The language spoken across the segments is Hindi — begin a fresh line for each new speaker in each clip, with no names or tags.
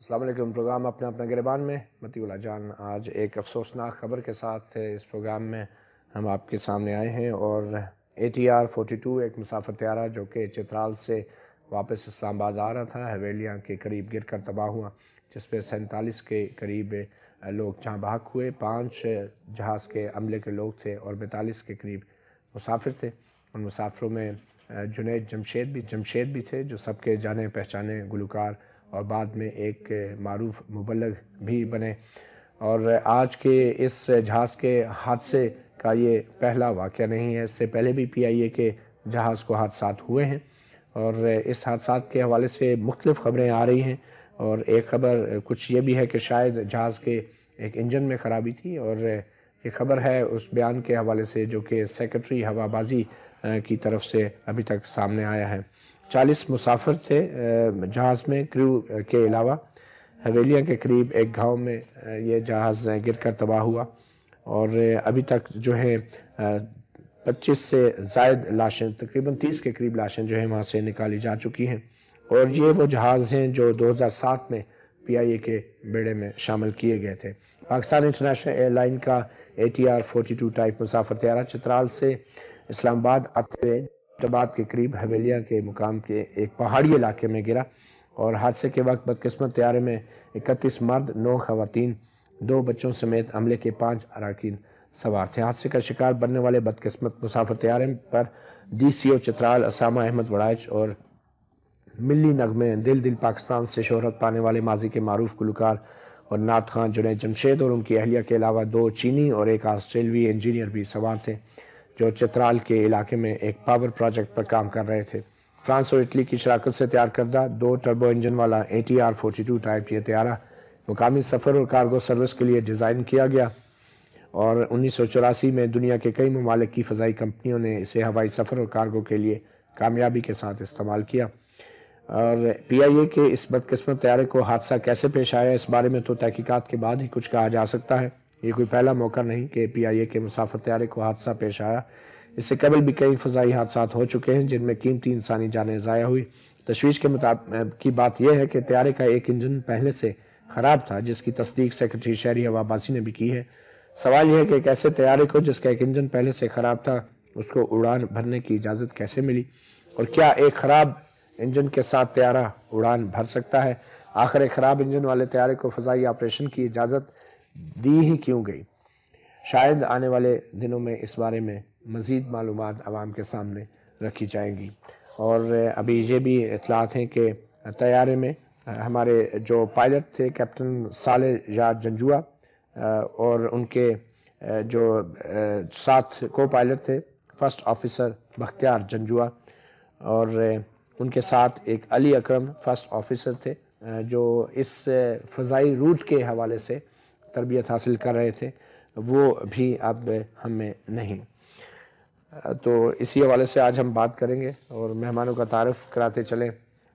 अल्लाम प्रोग्राम अपने अपने गिरबान में मतीला जान आज एक अफसोसनाक खबर के साथ इस प्रोग्राम में हम आपके सामने आए हैं और A T R forty two एक मुसाफर त्यारा जो कि चित्राल से वापस इस्लामाबाद आ रहा था हवेलियाँ के करीब गिर कर तबाह हुआ पर सैंतालीस के करीब लोग जहाँ भाग हुए पाँच जहाज़ के अमले के लोग थे और बैतालीस के करीब मुसाफिर थे उन मुसाफिरों में जुनेद जमशेद भी जमशेद भी थे जो सबके जाने पहचाने गुलकार और बाद में एक मरूफ मुबलग भी बने और आज के इस जहाज़ के हादसे का ये पहला वाक़ नहीं है इससे पहले भी पी आई ए के जहाज़ को हादसा हुए हैं और इस हादसा के हवाले से मुख्तफ खबरें आ रही हैं और एक खबर कुछ ये भी है कि शायद जहाज़ के एक इंजन में ख़राबी थी और ये खबर है उस बयान के हवाले से जो कि सेक्रेटरी हवाबाजी की तरफ से अभी तक सामने आया है चालीस मुसाफिर थे जहाज़ में क्रू के अलावा हवेलियाँ के करीब एक गांव में ये जहाज़ गिर कर तबाह हुआ और अभी तक जो है 25 से जायद लाशें तकरीबन 30 के करीब लाशें जो है वहाँ से निकाली जा चुकी हैं और ये वो जहाज़ हैं जो 2007 में पीआईए के बेड़े में शामिल किए गए थे पाकिस्तान इंटरनेशनल एयरलाइन का A T R forty two type मुसाफर तैयारा चित्राल से इस्लामाबाद आते हुए मुरादाबाद के करीब हवेलिया के मुकाम के एक पहाड़ी इलाके में गिरा और हादसे के वक्त बदकस्मत तैयारे में इकतीस मर्द नौ खातन दो बच्चों समेत अमले के पांच अरकान सवार थे हादसे का शिकार बनने वाले बदकस्मत मुसाफर तैयारे पर D C O Chitral Usama Ahmed Waraich और मिली नगमे दिल दिल पाकिस्तान से शोहरत पाने वाले माजी के मारूफ गुलकार और नाथ खान जुनेद जमशेद और उनकी अहलिया के अलावा दो चीनी और एक ऑस्ट्रेलवी इंजीनियर भी सवार थे जो चित्राल के इलाके में एक पावर प्रोजेक्ट पर काम कर रहे थे फ्रांस और इटली की शराकत से तैयार करदा दो टर्बो इंजन वाला A T R forty two type ये तैयारा मुकामी सफ़र और कार्गो सर्विस के लिए डिज़ाइन किया गया और उन्नीस सौ चौरासी में दुनिया के कई ममालिक की फ़जाई कंपनियों ने इसे हवाई सफ़र और कार्गो के लिए कामयाबी के साथ इस्तेमाल किया और पी आई ए के इस बदकस्मत तैयारे को हादसा कैसे पेश आया इस बारे में तो तहकीकत के बाद ही कुछ कहा जा सकता है ये कोई पहला मौका नहीं कि पी आई ए के मुसाफर त्यारे को हादसा पेश आया इससे कबल भी कई फजाई हादसा हो चुके हैं जिनमें कीमती इंसानी जानें ज़ाया हुई तशवीश के मुताबिक की बात यह है कि त्यारे का एक इंजन पहले से खराब था जिसकी तस्दीक सेक्रेटरी शहरी हवाबासी ने भी की है सवाल यह है कि एक ऐसे तैयारे को जिसका एक इंजन पहले से खराब था उसको उड़ान भरने की इजाज़त कैसे मिली और क्या एक खराब इंजन के साथ तैयारा उड़ान भर सकता है आखिर खराब इंजन वाले तैयारे को फजाई ऑपरेशन की इजाज़त दी ही क्यों गई शायद आने वाले दिनों में इस बारे में मज़ीद मालूम आवाम के सामने रखी जाएंगी और अभी ये भी इतलात हैं कि तैयारे में हमारे जो पायलट थे कैप्टन साले याद जंजुआ और उनके जो साथ को पायलट थे फर्स्ट ऑफिसर बख्तियार जंजुआ और उनके साथ एक अली अकरम फर्स्ट ऑफिसर थे जो इस फजाई रूट के हवाले से तरबियत हासिल कर रहे थे वो भी अब हमें नहीं तो इसी हवाले से आज हम बात करेंगे और मेहमानों का तारफ़ कराते चले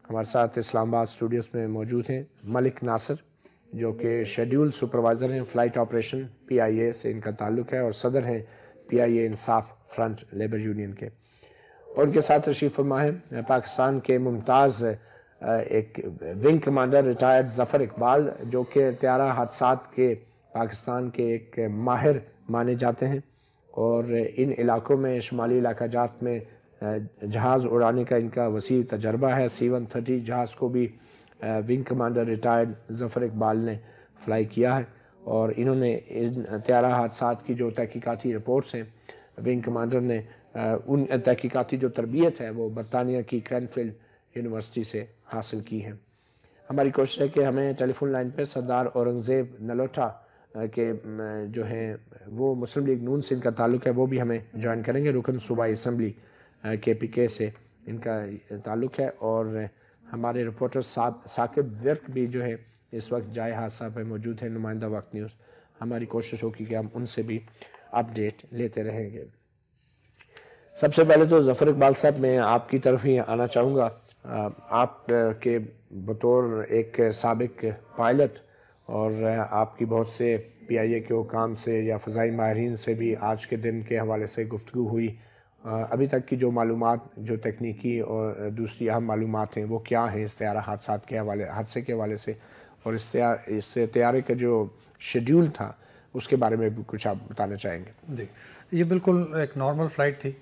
हमारे साथ इस्लामाबाद स्टूडियोज़ में मौजूद हैं मलिक नासिर जो कि शेड्यूल सुपरवाइज़र हैं फ़्लाइट ऑपरेशन पीआईए से इनका ताल्लुक है और सदर हैं PIA Insaf front labour union के और उनके साथ रशीफ़ फरमा है पाकिस्तान के मुमताज़ एक wing commander retired Zafar Iqbal जो कि त्यारा हादसा के पाकिस्तान के एक माहिर माने जाते हैं और इन इलाकों में शुमाली इलाका जात में जहाज़ उड़ाने का इनका वसी तजर्बा है सी वन थर्टी जहाज़ को भी wing commander retired Zafar Iqbal ने फ्लाई किया है और इन्होंने इन त्यारा हादसा की जो तहकीकती रिपोर्ट्स हैं विंग कमांडर ने उन तहकीकती जो तरबियत है वो बरतानिया की क्रैनफील्ड यूनिवर्सिटी से हासिल की है हमारी कोशिश है कि हमें टेलीफोन लाइन पर सरदार औरंगज़ेब नलोटा के जो हैं वो मुस्लिम लीग नून से इनका ताल्लुक है वो भी हमें ज्वाइन करेंगे रुकन सूबाई इसम्बली के पी के से इनका ताल्लुक है और हमारे रिपोर्टर साकिब विर्क भी जो है इस वक्त जाए हादसा पर मौजूद है नुमाइंदा वक्त न्यूज़ हमारी कोशिश होगी कि हम उनसे भी अपडेट लेते रहेंगे सबसे पहले तो जफर इकबाल साहब मैं आपकी तरफ ही आना चाहूँगा आप के बतौर एक सबक पायलट और आपकी बहुत से पी आई ए के काम से या फ़जाई माहरीन से भी आज के दिन के हवाले से गुफ्तु हुई अभी तक की जो मालूम जो तकनीकी और दूसरी अहम मालूम हैं वो क्या हैं इस त्यारा हादसा के हवाले हादसे के हवाले से और इस तैयारे इस का जो शेड्यूल था उसके बारे में भी कुछ आप बताना चाहेंगे
जी ये बिल्कुल एक नॉर्मल फ़्लाइट थी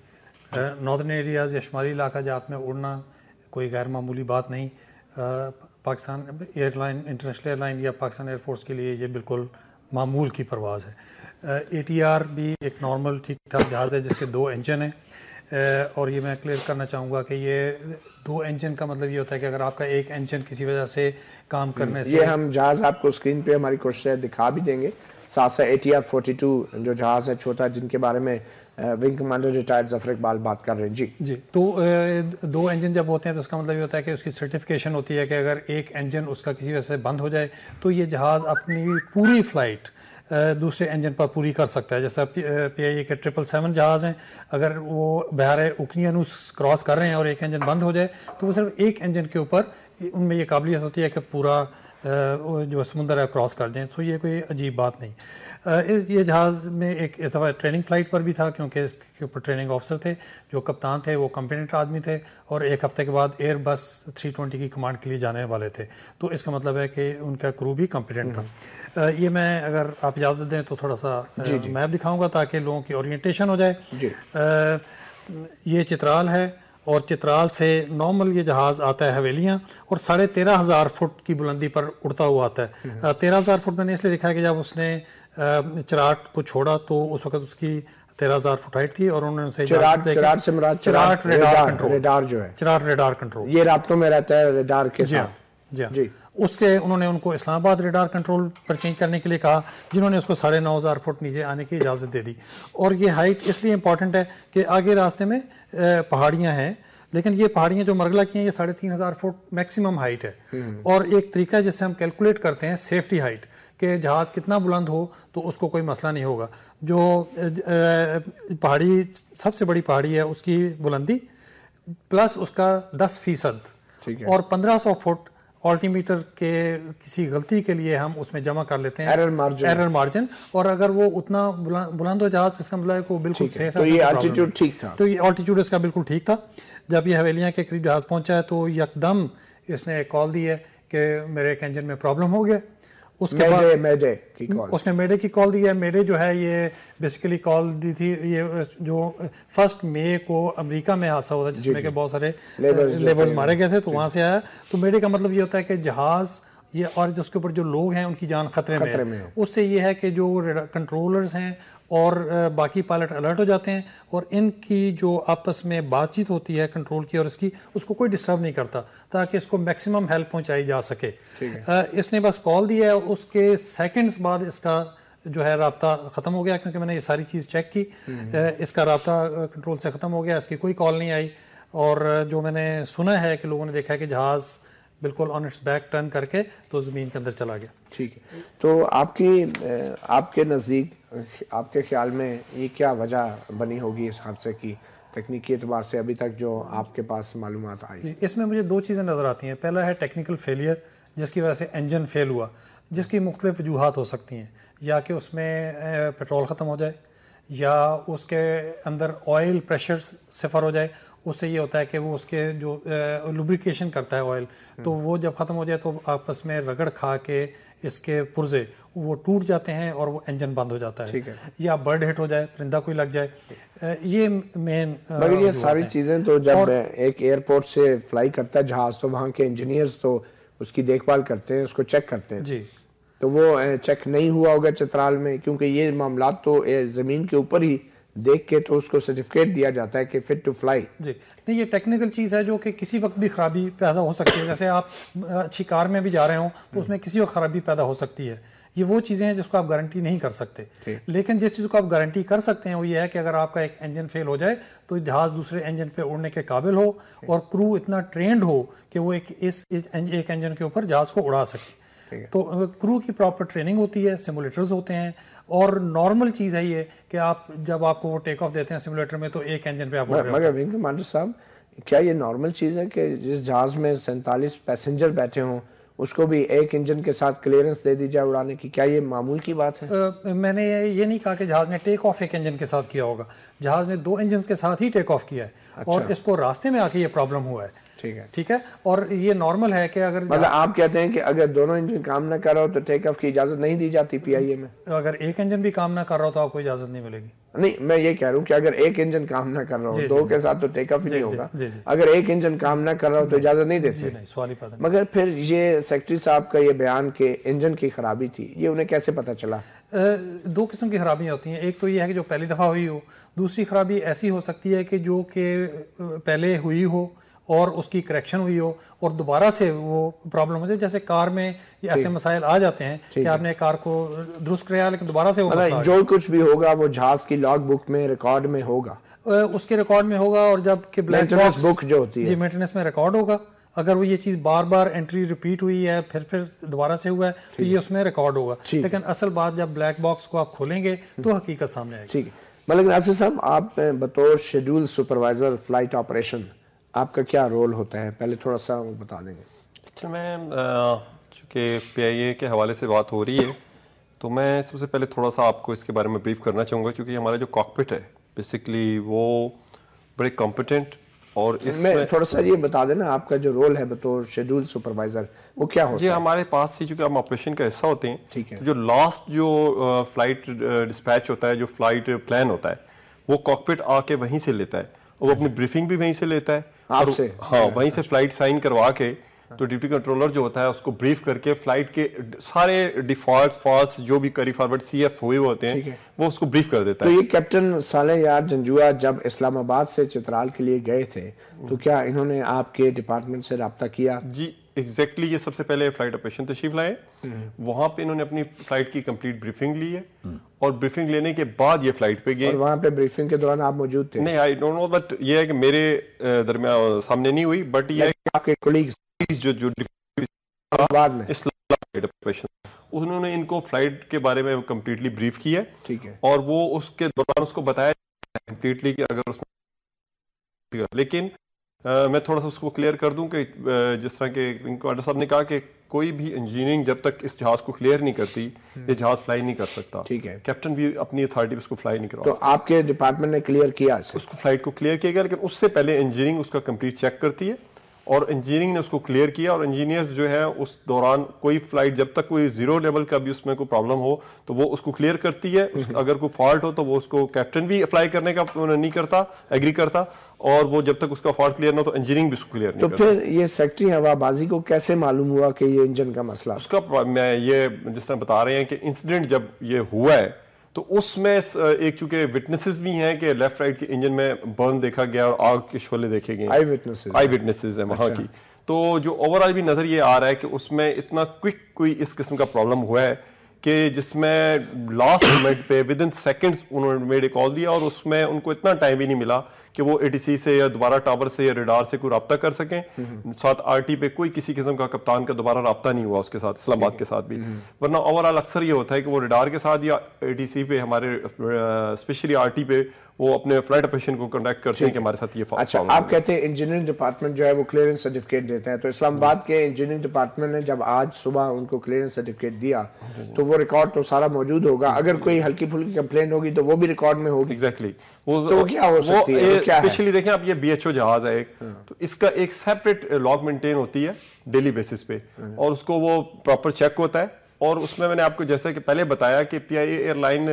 नॉर्दर्न एरियाज़ या शुमाली इलाका जात में उड़ना कोई गैर मामूली बात नहीं पाकिस्तान एयरलाइन इंटरनेशनल एयरलाइन या पाकिस्तान एयरफोर्स के लिए ये बिल्कुल मामूल की परवाज़ है ए टी आर भी एक नॉर्मल ठीक ठाक जहाज़ है जिसके दो इंजन हैं और ये मैं क्लियर करना चाहूँगा कि ये दो इंजन का मतलब ये होता है कि अगर आपका एक इंजन किसी वजह से काम हम्म, करने से ये हम
जहाज़ आपको स्क्रीन पे हमारी कोशिश दिखा भी देंगे साथ साथ A T R forty two जो जहाज़ है छोटा जिनके बारे में wing commander retired Zafar Iqbal बात कर रहे हैं जी जी
तो uh, दो इंजन जब होते हैं तो उसका मतलब ये होता है कि उसकी सर्टिफिकेशन होती है कि अगर एक इंजन उसका किसी वजह से बंद हो जाए तो ये जहाज़ अपनी पूरी फ्लाइट uh, दूसरे इंजन पर पूरी कर सकता है जैसा पी आई ए के ट्रिपल सेवन जहाज़ हैं अगर वो बहर उकनियानूस क्रॉस कर रहे हैं और एक इंजन बंद हो जाए तो वो सिर्फ एक इंजन के ऊपर उनमें ये काबिलियत होती है कि पूरा जो समुंदर है क्रॉस कर दें तो ये कोई अजीब बात नहीं इस ये जहाज़ में एक इस दफ़ा ट्रेनिंग फ़्लाइट पर भी था क्योंकि इसके ऊपर ट्रेनिंग ऑफिसर थे जो कप्तान थे वो कंपिटेंट आदमी थे और एक हफ़्ते के बाद एयर बस थ्री ट्वेंटी की कमांड के लिए जाने वाले थे तो इसका मतलब है कि उनका क्रू भी कंपिटेंट था हम्म। ये मैं अगर आप इजाज़त दें तो थोड़ा सा मैप दिखाऊँगा ताकि लोगों की ओरिएटेशन हो
जाए
ये चित्राल है और चित्राल से नॉर्मल ये जहाज़ आता है हवेलियाँ और साढ़े तेरह हज़ार फुट की बुलंदी पर उड़ता हुआ आता है हम्म। तेरह हज़ार फुट मैंने इसलिए लिखा है कि जब उसने चराट को छोड़ा तो उस वक्त उसकी तेरह हजार फुट हाइट थी और उन्होंने चिराट चराट से रेडार, रेडार
जो है रेडार कंट्रोल ये रातों में रहता है रेडार के हाँ, साथ जी हाँ। जी
उसके उन्होंने उनको इस्लामाबाद रेडार कंट्रोल पर चेंज करने के लिए कहा जिन्होंने उसको साढ़े नौ हज़ार फुट नीचे आने की इजाज़त दे दी और ये हाइट इसलिए इंपॉर्टेंट है कि आगे रास्ते में पहाड़ियाँ हैं लेकिन ये पहाड़ियाँ जो मरगला की हैं ये साढ़े तीन हज़ार फुट मैक्सिमम हाइट है हम्म। और एक तरीका जिससे हम कैलकुलेट करते हैं सेफ्टी हाइट कि जहाज़ कितना बुलंद हो तो उसको कोई मसला नहीं होगा जो पहाड़ी सबसे बड़ी पहाड़ी है उसकी बुलंदी प्लस उसका दस फीसद और पंद्रह सौ फुट ऑल्टीमीटर के किसी गलती के लिए हम उसमें जमा कर लेते हैं एरर मार्जिन एरर मार्जिन और अगर वो उतना बुलंद हो जहाज तो इसका मतलब है कि वो बिल्कुल सेफ है तो ये ऑल्टीट्यूड ठीक था तो ये ऑल्टीट्यूड इसका बिल्कुल ठीक था जब ये हवेलियाँ के करीब जहाज पहुँचा है तो यकदम इसने कॉल दी है कि मेरे एक इंजन में प्रॉब्लम हो गया उसके बाद
मेडे की कॉल उसने
मेडे की कॉल दी है मेडे जो है ये बेसिकली कॉल दी थी ये जो फर्स्ट मई को अमेरिका में हादसा हुआ था जिसमें के बहुत सारे लेबर्स मारे गए थे तो वहाँ से आया तो मेडे का मतलब ये होता है कि जहाज़ ये और जिसके ऊपर जो लोग हैं उनकी जान खतरे में, में उससे ये है कि जो कंट्रोलर्स हैं और बाकी पायलट अलर्ट हो जाते हैं और इनकी जो आपस में बातचीत होती है कंट्रोल की और इसकी उसको कोई डिस्टर्ब नहीं करता ताकि इसको मैक्सिमम हेल्प पहुंचाई जा सके इसने बस कॉल दिया है उसके सेकंड्स बाद इसका जो है रबता ख़त्म हो गया क्योंकि मैंने ये सारी चीज़ चेक की हम्म। इसका रबता कंट्रोल से ख़त्म हो गया इसकी कोई कॉल नहीं आई और जो मैंने सुना है कि लोगों ने देखा है कि जहाज़ बिल्कुल ऑन इट्स बैक टर्न करके तो ज़मीन के अंदर चला गया
ठीक है तो आपकी आपके नज़दीक आपके ख्याल में ये क्या वजह बनी होगी इस हादसे की तकनीकी एतबार से अभी तक जो आपके पास मालूम आई
इसमें मुझे दो चीज़ें नज़र आती हैं पहला है टेक्निकल फेलियर जिसकी वजह से इंजन फेल हुआ जिसकी मुख्तलिफ वजूहत हो सकती हैं या कि उसमें पेट्रोल ख़त्म हो जाए या उसके अंदर ऑयल प्रेशर सफर हो जाए उससे ये होता है कि वो उसके जो लुब्रिकेशन करता है ऑयल तो वो जब ख़त्म हो जाए तो आपस में रगड़ खा के इसके पुर्जे वो टूट जाते हैं और वो इंजन बंद हो जाता है, है। या बर्ड हिट हो जाए परिंदा कोई लग जाए ये मेन
मगर ये सारी चीज़ें तो जब और, एक एयरपोर्ट से फ्लाई करता है जहाज़ तो वहाँ के इंजीनियर्स तो उसकी देखभाल करते हैं उसको चेक करते हैं जी तो वो चेक नहीं हुआ होगा चित्राल में क्योंकि ये मामला तो ज़मीन के ऊपर ही देख के तो उसको सर्टिफिकेट दिया जाता है कि फिट टू फ्लाई
जी नहीं ये टेक्निकल चीज़ है जो कि किसी वक्त भी खराबी पैदा हो सकती है जैसे आप अच्छी कार में भी जा रहे हो तो उसमें किसी वक्त खराबी पैदा हो सकती है ये वो चीज़ें हैं जिसको आप गारंटी नहीं कर सकते लेकिन जिस चीज़ को आप गारंटी कर सकते हैं वो ये है कि अगर आपका एक इंजन फेल हो जाए तो जहाज़ दूसरे इंजन पे उड़ने के काबिल हो और क्रू इतना ट्रेंड हो कि वो एक इस, इस एक इंजन के ऊपर जहाज़ को उड़ा सके तो क्रू की प्रॉपर ट्रेनिंग होती है सिमुलेटर्स होते हैं और नॉर्मल चीज़ है ये कि आप जब आपको वो टेक ऑफ देते हैं सिमुलेटर में तो एक इंजन पे
आप मगर
विंग कमांडर साहब क्या ये नॉर्मल चीज़ है कि जिस जहाज़ में सैंतालीस पैसेंजर बैठे हों उसको भी एक इंजन के साथ क्लियरेंस दे दी जाए उड़ाने की क्या ये मामूल की बात है
आ, मैंने ये नहीं कहा कि जहाज़ ने टेक ऑफ एक इंजन के साथ किया होगा जहाज़ ने दो इंजन के साथ ही टेक ऑफ किया है अच्छा। और इसको रास्ते में आके ये प्रॉब्लम हुआ है ठीक है ठीक है और ये नॉर्मल है कि
अगर मतलब आप कहते हैं कि अगर दोनों इंजन काम ना कर रहा हो तो टेक ऑफ की इजाज़त नहीं दी जाती पीआईए में
अगर एक इंजन भी काम ना कर रहा हो तो आपको इजाज़त नहीं मिलेगी
नहीं मैं ये कह रहा हूँ कि अगर एक इंजन काम ना कर रहा हो दो के साथ तो टेक ऑफ नहीं होगा अगर एक इंजन काम ना कर रहा हो तो इजाज़त नहीं देते मगर फिर ये सेक्रेटरी साहब का ये बयान के इंजन की खराबी थी ये उन्हें कैसे पता चला
दो किस्म की खराबियाँ होती हैं एक तो ये है कि जो पहली दफ़ा हुई हो दूसरी खराबी ऐसी हो सकती है कि जो कि पहले हुई हो और उसकी करेक्शन हुई हो और दोबारा से वो प्रॉब्लम हो जाए जैसे कार में ये ऐसे मसाइल आ जाते हैं कि आपने कार को दुरुस्त कराया लेकिन दोबारा से वो मतलब जो
कुछ भी होगा वो जहाज की लॉग बुक में रिकॉर्ड में होगा
उसके रिकॉर्ड में होगा और जब जबकि ब्लैक बुक जो होती है जी मेंटेनेंस में रिकॉर्ड होगा अगर वो ये चीज़ बार बार एंट्री रिपीट हुई है फिर फिर दोबारा से हुआ है तो ये उसमें रिकॉर्ड होगा लेकिन असल बात जब ब्लैक बॉक्स को आप खोलेंगे तो हम्म। हकीकत सामने आएगी
ठीक है मलिक नासिर साहब आप बतौर शेड्यूल सुपरवाइजर फ्लाइट ऑपरेशन आपका क्या रोल होता है पहले थोड़ा सा बता देंगे
अच्छा मैम चूँकि पी के हवाले से बात हो रही है तो मैं सबसे पहले थोड़ा सा आपको इसके बारे में ब्रीफ करना चाहूँगा क्योंकि हमारा जो कॉकपिट है बेसिकली वो बड़े कॉम्पिटेंट और इसमें थोड़ा सा ये
बता देना आपका जो रोल है बतौर शेड्यूल सुपरवाइजर वो क्या होता
है हमारे पास ही चूँकि हम ऑपरेशन का हिस्सा होते हैं ठीक है तो जो लास्ट जो फ्लाइट डिस्पैच होता है जो फ्लाइट प्लान होता है वो कॉकपिट आके वहीं से लेता है वो अपनी ब्रीफिंग भी वहीं से लेता है आपसे तो हाँ वहीं से फ्लाइट साइन करवा के तो डिप्टी कंट्रोलर जो होता है उसको ब्रीफ करके फ्लाइट के सारे डिफॉल्ट फॉल्ट जो भी करी फॉरवर्ड सी एफ हुए होते हैं वो उसको ब्रीफ कर देता तो है तो ये
कैप्टन साले यार जंजुआ जब इस्लामाबाद से चित्राल के लिए गए थे तो हम्म। क्या इन्होंने आपके डिपार्टमेंट से रहा किया जी
एग्जैक्टली ये सबसे पहले फ्लाइट ऑपरेशन तशीफ लाए हम्म। वहां पे इन्होंने अपनी फ्लाइट की कंप्लीट ब्रीफिंग ली है और ब्रीफिंग लेने के बाद ये फ्लाइट पे गए और
वहाँ पे ब्रीफिंग के दौरान आप मौजूद थे नहीं
आई डोंट नो बट ये है कि मेरे दरमियान सामने नहीं हुई बट ये आपके कलीग्स जो जो बाद में फ्लाइट ऑपरेशन उन्होंने इनको फ्लाइट के बारे में कम्प्लीटली ब्रीफ किया है ठीक है और वो उसके दौरान उसको बताया कम्प्लीटली कि अगर उसमें लेकिन मैं थोड़ा सा उसको क्लियर कर दूं कि जिस तरह के इंक्वायटर साहब ने कहा कि कोई भी इंजीनियरिंग जब तक इस जहाज को क्लियर नहीं करती हम्म। ये जहाज फ्लाई नहीं कर सकता ठीक है कैप्टन भी अपनी अथॉरिटी उसको फ्लाई नहीं करवा तो
आपके डिपार्टमेंट ने क्लियर किया उसको फ्लाइट को क्लियर
किया गया लेकिन उससे पहले इंजीनियरिंग उसका कंप्लीट चेक करती है और इंजीनियरिंग ने उसको क्लियर किया और इंजीनियर्स जो है उस दौरान कोई फ्लाइट जब तक कोई जीरो लेवल का भी उसमें कोई प्रॉब्लम हो तो वो उसको क्लियर करती है हम्म। अगर कोई फॉल्ट हो तो वो उसको कैप्टन भी अप्लाई करने का नहीं करता एग्री करता और वो जब तक उसका फॉल्ट क्लियर ना तो इंजीनियरिंग भी उसको क्लियर तो नहीं फिर
ये सेक्टरी हवाबाजी को कैसे मालूम हुआ कि ये इंजन का मसला
उसका मैं ये जिस तरह बता रहे हैं कि इंसिडेंट जब ये हुआ है तो उसमें एक चूंकि विटनेसेस भी हैं कि लेफ्ट राइट के इंजन में बर्न देखा गया और आग के शोले देखे गए आई विटनेसेस आई विटनेसेस हैं हाँ अच्छा। की तो जो ओवरऑल भी नज़र ये आ रहा है कि उसमें इतना क्विक कोई इस किस्म का प्रॉब्लम हुआ है कि जिसमें लास्ट मिनट पे विद इन सेकेंड्स उन्होंने मेड कॉल दिया और उसमें उनको इतना टाइम ही नहीं मिला कि वो ए से या दोबारा टावर से या रिडार से कोई रबता कर सकें साथ आर पे कोई किसी किस्म का कप्तान का दोबारा रबता नहीं हुआ उसके साथ इस्लामाबाद के साथ भी वरना ओवरऑल अक्सर ये होता है कि वो रेडार के साथ या ए पे हमारे स्पेशली आर पे वो अपने फ्लाइट ऑपरेशन को कंडक्ट करते हैं कि हमारे साथ ये अच्छा आप कहते
हैं इंजीनियरिंग डिपार्टमेंट जो है वो क्लियरेंस सर्टिफिकेट देते हैं तो इस्लामाबाद के इंजीनियरिंग डिपार्टमेंट ने जब आज सुबह उनको क्लियरेंस सर्टिफिकेट दिया तो वो रिकॉर्ड तो सारा मौजूद होगा हम्म। अगर कोई हल्की फुल्की कंप्लेन होगी तो वो भी रिकॉर्ड में होगी एग्जैक्टली वो तो क्या हो सकती है स्पेशली
देखें आप ये बी जहाज है एक हाँ। तो इसका एक सेपरेट लॉग मेंटेन होती है डेली बेसिस पे हाँ। और उसको वो प्रॉपर चेक होता है और उसमें मैंने आपको जैसा कि पहले बताया कि पी एयरलाइन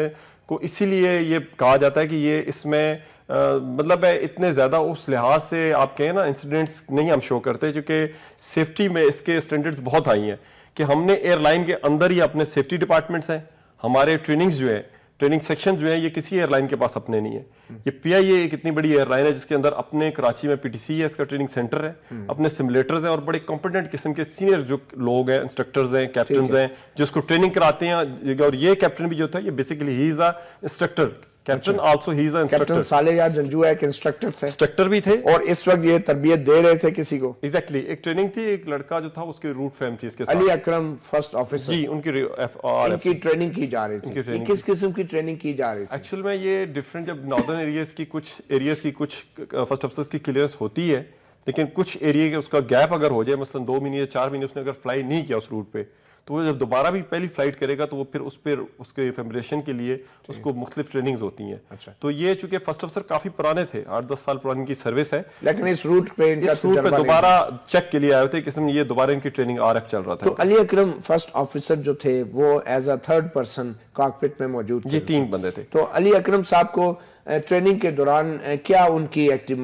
को इसीलिए ये कहा जाता है कि ये इसमें मतलब है इतने ज़्यादा उस लिहाज से आप कहें ना इंसिडेंट्स नहीं हम शो करते क्योंकि सेफ्टी में इसके स्टैंडर्ड्स बहुत हाई हैं कि हमने एयरलाइन के अंदर ही अपने सेफ्टी डिपार्टमेंट्स हैं हमारे ट्रेनिंग्स जो है ट्रेनिंग सेक्शन जो है ये किसी एयरलाइन के पास अपने नहीं है ये पी आई ए एक इतनी बड़ी एयरलाइन है जिसके अंदर अपने कराची में पीटीसी है इसका ट्रेनिंग सेंटर है हम्म। अपने सिमुलेटर्स हैं और बड़े कॉम्पिटेंट किस्म के सीनियर जो लोग हैं इंस्ट्रक्टर्स हैं कैप्टन हैं जिसको ट्रेनिंग कराते हैं और ये कैप्टन भी जो था ये basically he is a instructor captain also he is the instructor captain Saleh
Yar जंजू एक इंस्ट्रक्टर थे
इंस्ट्रक्टर भी थे और इस वक्त ये तरबियत दे रहे थे किसी को एग्जैक्टली exactly. एक ट्रेनिंग थी एक लड़का जो था उसकी रूट फैम थी इसके साथ अली अकरम फर्स्ट ऑफिसर जी उनकी एफ, आर, इनकी ट्रेनिंग की जा रही थी ये किस
किस्म की ट्रेनिंग की जा रही थी
एक्चुअल में ये डिफरेंट जब नॉर्दर्न एरियाज की कुछ एरियाज की कुछ फर्स्ट uh, ऑफिसर्स की क्लियरेंस होती है लेकिन कुछ एरिया के उसका गैप अगर हो जाए मसलन दो महीने या चार महीने उसने अगर फ्लाई नहीं किया उस रूट पे तो वो जब दोबारा भी पहली फ्लाइट करेगा तो वो फिर उस पर उसके फेमरेशन के लिए उसको मुख्तलिफ ट्रेनिंग होती हैं अच्छा। तो ये चूंकि फर्स्ट अफसर काफ़ी पुराने थे आठ दस साल पुरानी की सर्विस है लेकिन इस
रूट पे इस रूट पे दोबारा
चेक के लिए आए थे किसम ये दोबारा इनकी ट्रेनिंग आर एफ चल रहा था तो
अली अक्रम फर्स्ट ऑफिसर जो थे वो as a third person cockpit में मौजूद ये तीन बंदे थे तो अली अक्रम साहब को ट्रेनिंग के दौरान क्या उनकी एक्टिव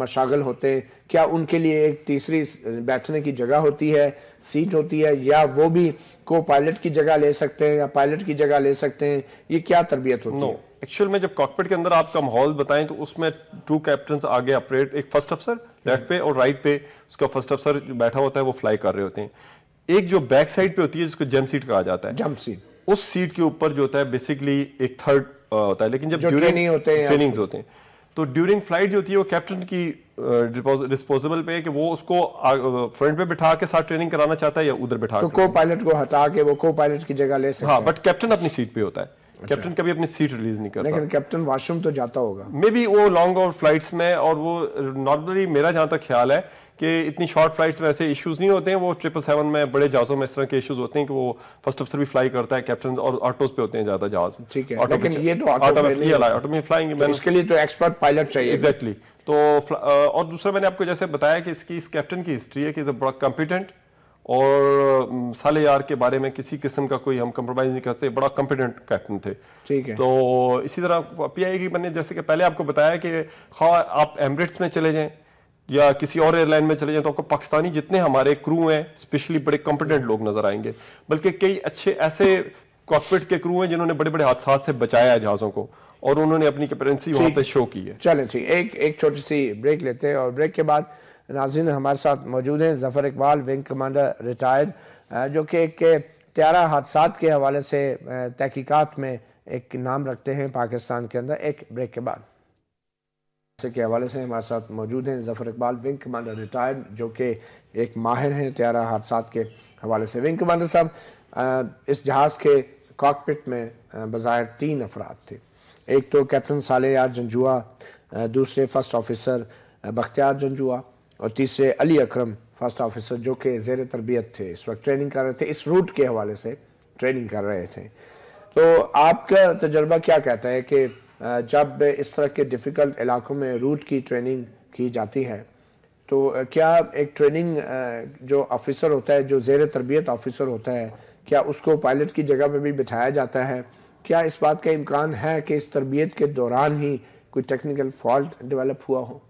मशागल होते हैं क्या उनके लिए एक तीसरी बैठने की जगह होती है सीट होती है या वो भी को पायलट की जगह ले सकते हैं या पायलट की जगह ले सकते हैं ये क्या तरबियत होती no. है
एक्चुअल में जब कॉकपिट के अंदर आपका माहौल बताएं तो उसमें टू कैप्टन आगे ऑपरेट एक फर्स्ट अफसर लेफ्ट पे और राइट पे उसका फर्स्ट अफसर जो बैठा होता है वो फ्लाई कर रहे होते हैं एक जो बैक साइड पे होती है जिसको जम सीट कहा जाता है जम्प सीट उस सीट के ऊपर जो होता है बेसिकली एक थर्ड होता है लेकिन जब ड्यूरिंग होते हैं ट्रेनिंग्स तो- होते हैं तो ड्यूरिंग फ्लाइट जो होती है वो कैप्टन की डिस्पोजेबल पे कि वो उसको फ्रंट पे बिठा के साथ ट्रेनिंग कराना चाहता है या उधर बिठा तो को
पायलट को हटा के वो को पायलट की जगह ले सकता हाँ बट कैप्टन अपनी सीट पे होता है अच्छा। कैप्टन कभी अपनी सीट रिलीज नहीं करता लेकिन कैप्टन वॉशरूम तो जाता होगा
मे बी वो लॉन्ग और फ्लाइट्स में और वो नॉर्मली मेरा जहाँ तक ख्याल है कि इतनी शॉर्ट फ्लाइट्स में ऐसे इश्यूज नहीं होते हैं वो ट्रिपल सेवन में बड़े जहाज़ों में इस तरह के इश्यूज होते हैं कि वो फर्स्ट अफसर भी फ्लाई करता है कैप्टन और ऑटोज पे होते हैं
ज़्यादा जहाज ठीक है लेकिन ये तो, तो लिए तो एक्सपर्ट पायलट चाहिए एग्जैक्टली
तो और दूसरा मैंने आपको जैसे बताया कि इसकी इस कैप्टन की हिस्ट्री है कि इज़ अ और साले यार के बारे में किसी किस्म का कोई हम कम्प्रोमाइज नहीं करते बड़ा कॉम्पिटेंट कैप्टन थे ठीक है तो इसी तरह पीआई की मैंने जैसे कि पहले आपको बताया कि खा हाँ, आप एमरेट्स में चले जाएं या किसी और एयरलाइन में चले जाएं तो आपको पाकिस्तानी जितने हमारे क्रू हैं स्पेशली बड़े कॉम्पिटेंट लोग नजर आएंगे बल्कि कई अच्छे ऐसे कॉकपिट के क्रू हैं जिन्होंने बड़े बड़े हादसा से बचाया जहाज़ों को और उन्होंने अपनी कैपेंसी वहाँ पर शो की है
चलें ठीक एक एक छोटी सी ब्रेक लेते हैं और ब्रेक के बाद नाजिन हमारे साथ मौजूद हैं Zafar Iqbal wing commander retired जो कि एक त्यारा हादसा के हवाले से तहकीकत में एक नाम रखते हैं पाकिस्तान के अंदर एक ब्रेक के बाद के हवाले से हमारे साथ मौजूद हैं Zafar Iqbal wing commander retired जो कि एक माहिर हैं त्यारा हादसा के हवाले से विंग कमांडर साहब इस जहाज़ के कॉकपिट में बाहर तीन अफराद थे एक तो कैप्टन साले यार जंजुआ दूसरे फर्स्ट ऑफिसर बख्तियार जंजुआ और तीसरे अली अकरम फर्स्ट ऑफिसर जो कि जेर तरबियत थे इस वक्त ट्रेनिंग कर रहे थे इस रूट के हवाले से ट्रेनिंग कर रहे थे तो आपका तजर्बा क्या कहता है कि जब इस तरह के डिफ़िकल्ट इलाकों में रूट की ट्रेनिंग की जाती है तो क्या एक ट्रेनिंग जो ऑफिसर होता है जो जेर तरबियत ऑफिसर होता है क्या उसको पायलट की जगह पर भी बिठाया जाता है क्या इस बात का इम्कान है कि इस तरबियत के दौरान ही कोई टेक्निकल फॉल्ट डेवलप हुआ हो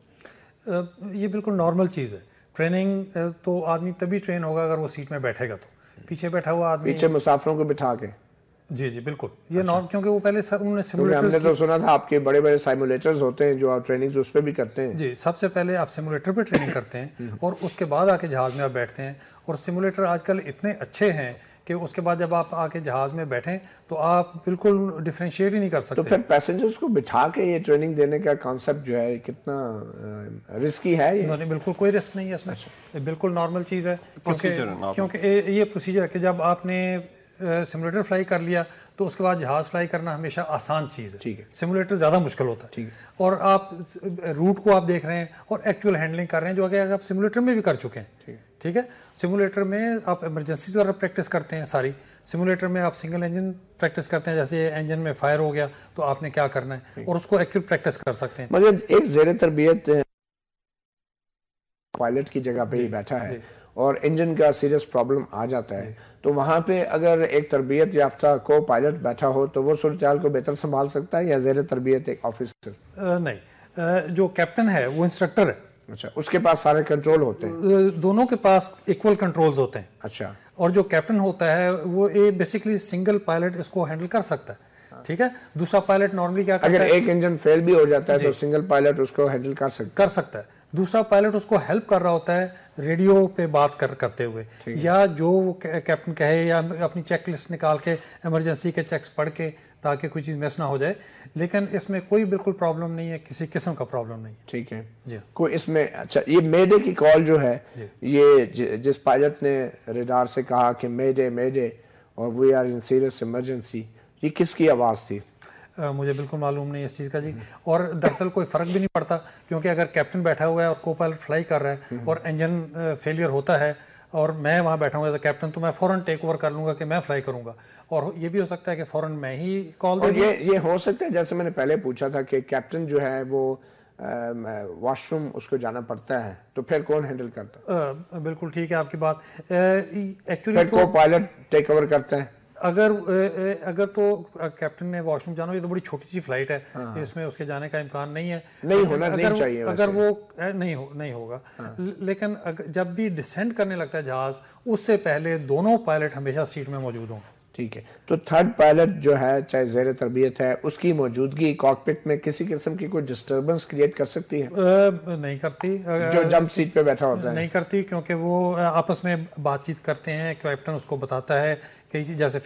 ये बिल्कुल नॉर्मल चीज़ है ट्रेनिंग तो आदमी तभी ट्रेन होगा अगर वो सीट में बैठेगा तो पीछे बैठा हुआ आदमी पीछे
मुसाफिरों को बिठा के
जी जी बिल्कुल ये अच्छा। नॉर्म क्योंकि वो पहले सर उन्होंने हमने तो सुना था आपके
बड़े बड़े साइमुलेटर्स होते हैं जो आप ट्रेनिंग्स उस पर भी करते हैं
जी सबसे पहले आप सिमुलेटर पे ट्रेनिंग करते हैं और उसके बाद आके जहाज़ में आप बैठते हैं और सिमुलेटर आजकल इतने अच्छे हैं कि उसके बाद जब आप आके जहाज़ में बैठें तो आप बिल्कुल डिफ्रेंशिएट ही नहीं कर तो
सकते तो फिर पैसेंजर्स को बिठा के ये ट्रेनिंग देने का कॉन्सेप्ट जो है कितना रिस्की है ये
नहीं बिल्कुल कोई रिस्क नहीं है इसमें अच्छा। बिल्कुल नॉर्मल चीज़ है क्योंकि क्योंकि ये प्रोसीजर है कि जब आपने सिमुलेटर फ्लाई कर लिया तो उसके बाद जहाज़ फ्लाई करना हमेशा आसान चीज़ है ठीक है सिमुलेटर ज़्यादा मुश्किल होता है ठीक है और आप रूट को आप देख रहे हैं और एक्चुअल हैंडलिंग कर रहे हैं जो अगर आप सिमुलेटर में भी कर चुके हैं ठीक है ठीक है सिमुलेटर में आप इमरजेंसी द्वारा प्रैक्टिस करते हैं सारी सिमुलेटर में आप सिंगल इंजन प्रैक्टिस करते हैं जैसे इंजन में फायर हो गया तो आपने क्या करना है और उसको एक्टिव प्रैक्टिस कर सकते हैं मगर मतलब एक जेर
तरबियत पायलट की जगह पे ही बैठा है और इंजन का सीरियस प्रॉब्लम आ जाता है तो वहाँ पे अगर एक तरबियत याफ्ता को पायलट बैठा हो तो वो सूरत को बेहतर संभाल सकता है या जेर तरबियत एक ऑफिसर
नहीं जो कैप्टन है वो इंस्ट्रक्टर है अच्छा उसके पास सारे कंट्रोल होते
हैं दोनों के पास इक्वल कंट्रोल्स होते हैं अच्छा
और जो कैप्टन होता है वो ए बेसिकली सिंगल पायलट इसको हैंडल कर सकता है ठीक है दूसरा पायलट नॉर्मली क्या करता है अगर एक इंजन फेल
भी हो जाता है तो सिंगल पायलट उसको हैंडल
कर सकता कर सकता है दूसरा पायलट उसको हेल्प कर रहा होता है रेडियो पे बात कर करते हुए या जो कैप्टन कहे या अपनी चेक लिस्ट निकाल के इमरजेंसी के चेक्स पढ़ के ताकि कोई चीज़ मिस ना हो जाए लेकिन इसमें कोई बिल्कुल प्रॉब्लम नहीं है किसी किस्म का प्रॉब्लम नहीं है
ठीक है जी कोई इसमें अच्छा ये मेडे की कॉल जो है ये ज, जिस पायलट ने रेडार से कहा कि मेडे मेडे और we are in serious emergency ये किसकी आवाज़ थी
आ, मुझे बिल्कुल मालूम नहीं इस चीज़ का जी और दरअसल कोई फ़र्क भी नहीं पड़ता क्योंकि अगर कैप्टन बैठा हुआ है और को पायलट फ्लाई कर रहा है हम्म। और इंजन फेलियर होता है और मैं वहाँ बैठा हूँ एज अ कैप्टन तो मैं फ़ौरन टेक ओवर कर लूँगा कि मैं फ्लाई करूँगा और ये भी हो सकता है कि फ़ौरन मैं ही
कॉल दूँ ये ये हो सकता है जैसे मैंने पहले पूछा था कि कैप्टन जो है वो वॉशरूम उसको जाना पड़ता है तो फिर कौन हैंडल
करता है बिल्कुल ठीक है आपकी बात
एक्चुअली पायलट टेक ओवर करते हैं
अगर अगर तो कैप्टन ने वॉशरूम जाना ये तो बड़ी छोटी सी फ्लाइट है हाँ, हाँ। इसमें उसके जाने का इम्कान नहीं है नहीं होना अगर, नहीं चाहिए अगर वो नहीं हो नहीं होगा हाँ। लेकिन अगर, जब भी डिसेंड करने लगता है जहाज उससे पहले दोनों पायलट हमेशा सीट में मौजूद हों
ठीक है तो थर्ड पायलट जो है चाहे जेर तरबियत है उसकी मौजूदगी कॉकपिट में किसी किस्म की कोई डिस्टर्बेंस क्रिएट कर सकती है
आ, नहीं करती जो जंप सीट पे बैठा होता है नहीं करती क्योंकि वो आपस में बातचीत करते हैं कैप्टन उसको बताता है कि जैसे